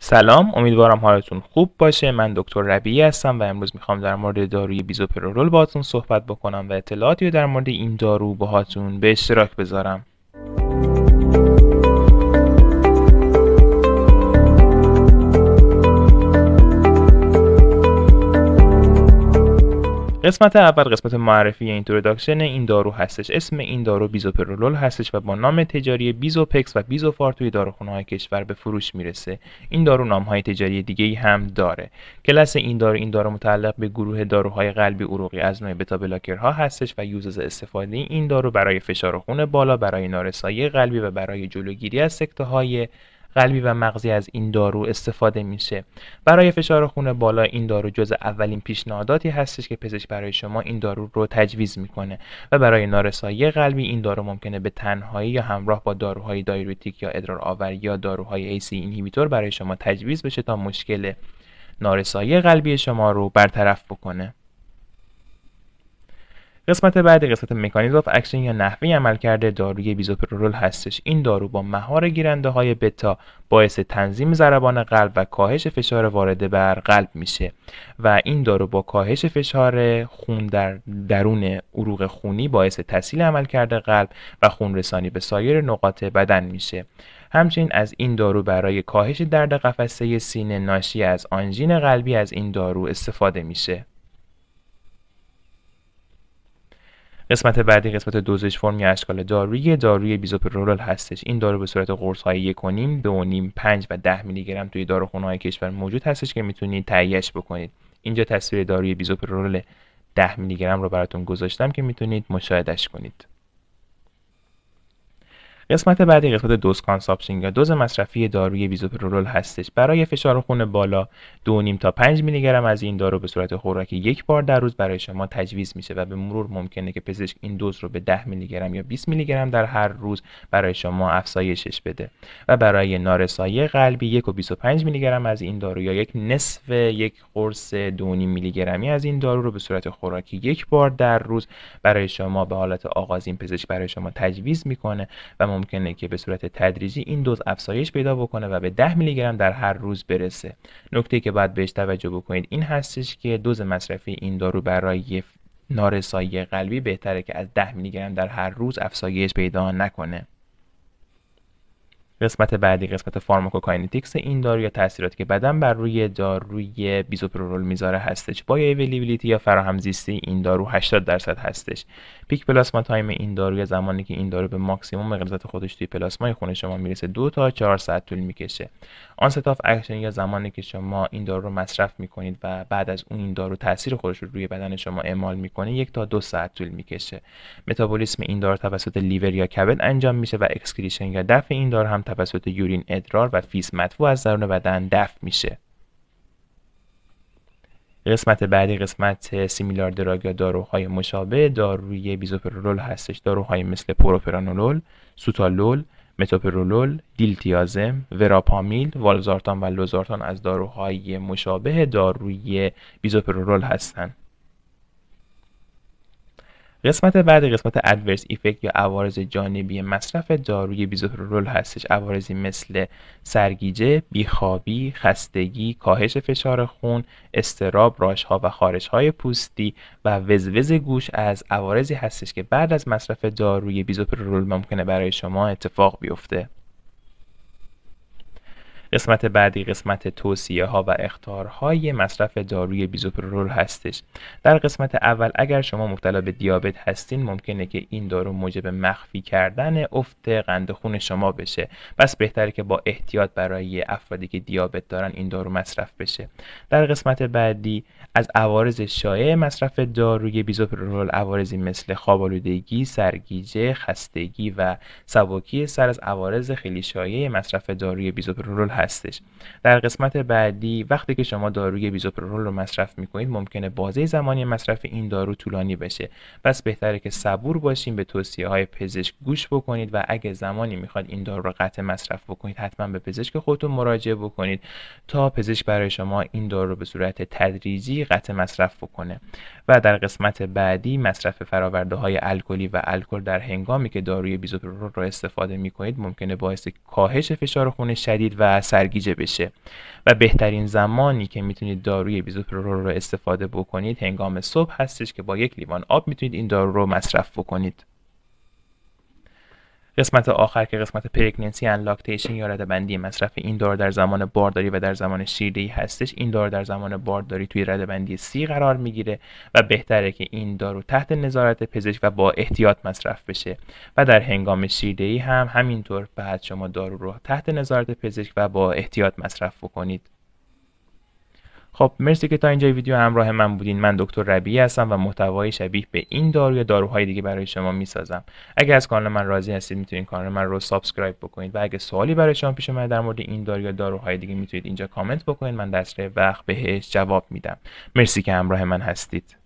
سلام امیدوارم حالتون خوب باشه من دکتر ربیعی هستم و امروز میخوام در مورد داروی بیزوپرورول باهاتون صحبت بکنم و اطلاعاتی رو در مورد این دارو باهاتون به اشتراک بذارم قسمت اول قسمت معرفی اینتروداکشن این دارو هستش اسم این دارو بیزوپرولول هستش و با نام تجاری بیزوپکس و بیزوفار توی داروخانه های کشور به فروش میرسه این دارو نام های تجاری دیگه ای هم داره کلاس این دارو این دارو متعلق به گروه داروهای قلبی عروقی از نوع بتا بلاکرها هستش و یوزز استفاده این دارو برای فشار خون بالا برای نارسایی قلبی و برای جلوگیری از سکته های قلبی و مغزی از این دارو استفاده میشه برای فشار خون بالا این دارو جز اولین پیشنهاداتی هستش که پزشک برای شما این دارو رو تجویز میکنه و برای نارسایی قلبی این دارو ممکنه به تنهایی یا همراه با داروهای دایروتیک یا ادرار آور یا داروهای AC اینهیبیتور برای شما تجویز بشه تا مشکل نارسایی قلبی شما رو برطرف بکنه قسمت بعدی قسمت مکانیزم آف اکشن یا نحوه عملکرد داروی بیزوپرول هستش این دارو با مهار گیرنده های بتا باعث تنظیم ضربان قلب و کاهش فشار وارده بر قلب میشه و این دارو با کاهش فشار خون در درون عروق خونی باعث تسهیل کرده قلب و خون رسانی به سایر نقاط بدن میشه همچنین از این دارو برای کاهش درد قفسه سینه ناشی از آنژین قلبی از این دارو استفاده میشه قسمت بعدی قسمت دوزش فرم یا اشکال دارویی داروی بیزوپرولول هستش این دارو به صورت قرص های 1.5 نیم، 5 و 10 میلی گرم توی داروخانه های کشور موجود هستش که میتونید تهیهش بکنید اینجا تصویر داروی بیزوپرولول 10 میلی گرم رو براتون گذاشتم که میتونید مشاهدهش کنید قسمت بعدی قسمت دوز کانساپشن یا دوز مصرفی داروی بیزوپرولول هستش برای فشار خون بالا نیم تا 5 میلی گرم از این دارو به صورت خوراکی یک بار در روز برای شما تجویز میشه و به مرور ممکنه که پزشک این دوز رو به 10 میلی گرم یا 20 میلی گرم در هر روز برای شما افزایشش بده و برای نارسایی قلبی 25 میلی گرم از این دارو یا یک نصف یک قرص 2.5 میلی گرمی از این دارو رو به صورت خوراکی یک بار در روز برای شما به حالت آغازین پزشک برای شما تجویز میکنه و ممکنه که به صورت تدریجی این دوز افزایش پیدا بکنه و به 10 میلی گرم در هر روز برسه نکته که باید بهش توجه بکنید این هستش که دوز مصرفی این دارو برای نارسایی قلبی بهتره که از 10 میلی گرم در هر روز افزایش پیدا نکنه قسمت بعدی قسمت فارماکوکاینتیکس این دارو یا تاثیراتی که بدن بر روی داروی بیزوپرول میذاره هستش با اویلیبیلیتی یا زیستی این دارو 80 درصد هستش پیک پلاسما تایم این دارو یا زمانی که این دارو به ماکسیموم غلظت خودش توی پلاسمای خون شما میرسه دو تا 4 ساعت طول میکشه آن ستاف اکشن یا زمانی که شما این دارو رو مصرف میکنید و بعد از اون این دارو تاثیر خودش رو روی بدن شما اعمال میکنه یک تا دو ساعت طول میکشه متابولیسم این دارو توسط لیور یا کبد انجام میشه و اکسکریشن یا دفع این دارو هم توسط یورین ادرار و فیس مدفوع از درون بدن دفع میشه قسمت بعدی قسمت سیمیلار دراگ یا داروهای مشابه داروی بیزوپرولول هستش داروهای مثل پروپرانولول سوتالول متوپرولول دیلتیازم وراپامیل والزارتان و لوزارتان از داروهای مشابه داروی بیزوپرولول هستند قسمت بعد قسمت ادورس ایفکت یا عوارض جانبی مصرف داروی بیزوپرول هستش عوارضی مثل سرگیجه، بیخوابی، خستگی، کاهش فشار خون، استراب، ها و های پوستی و وزوز گوش از عوارضی هستش که بعد از مصرف داروی بیزوپرول ممکنه برای شما اتفاق بیفته. قسمت بعدی قسمت توصیه ها و های مصرف داروی بیزوپرول هستش در قسمت اول اگر شما مبتلا به دیابت هستین ممکنه که این دارو موجب مخفی کردن افت قند خون شما بشه پس بهتره که با احتیاط برای افرادی که دیابت دارن این دارو مصرف بشه در قسمت بعدی از عوارض شایع مصرف داروی بیزوپرول عوارضی مثل خواب آلودگی، سرگیجه، خستگی و سبکی سر از عوارض خیلی شایع مصرف داروی بیزوپرول هستش در قسمت بعدی وقتی که شما داروی بیزوپرول رو مصرف میکنید ممکنه بازه زمانی مصرف این دارو طولانی بشه پس بهتره که صبور باشیم به توصیه های پزشک گوش بکنید و اگه زمانی میخواد این دارو رو قطع مصرف بکنید حتما به پزشک خودتون مراجعه بکنید تا پزشک برای شما این دارو رو به صورت تدریجی قطع مصرف بکنه و در قسمت بعدی مصرف فراورده های الکلی و الکل در هنگامی که داروی بیزوپرول رو استفاده میکنید ممکنه باعث کاهش فشار خون شدید و سرگیجه بشه و بهترین زمانی که میتونید داروی بیزوپرول رو استفاده بکنید هنگام صبح هستش که با یک لیوان آب میتونید این دارو رو مصرف بکنید قسمت آخر که قسمت پرگننسی ان لاکتیشن یا بندی مصرف این دارو در زمان بارداری و در زمان شیردهی هستش این دارو در زمان بارداری توی بندی سی قرار میگیره و بهتره که این دارو تحت نظارت پزشک و با احتیاط مصرف بشه و در هنگام شیردهی هم همینطور بعد شما دارو رو تحت نظارت پزشک و با احتیاط مصرف بکنید خب مرسی که تا اینجا ویدیو همراه من بودین من دکتر ربیعی هستم و محتوای شبیه به این دارو یا داروهای دیگه برای شما میسازم اگر از کانال من راضی هستید میتونید کانال من رو سابسکرایب بکنید و اگه سوالی برای شما پیش اومده در مورد این دارو یا داروهای دیگه میتونید اینجا کامنت بکنید من در وقت بهش جواب میدم مرسی که همراه من هستید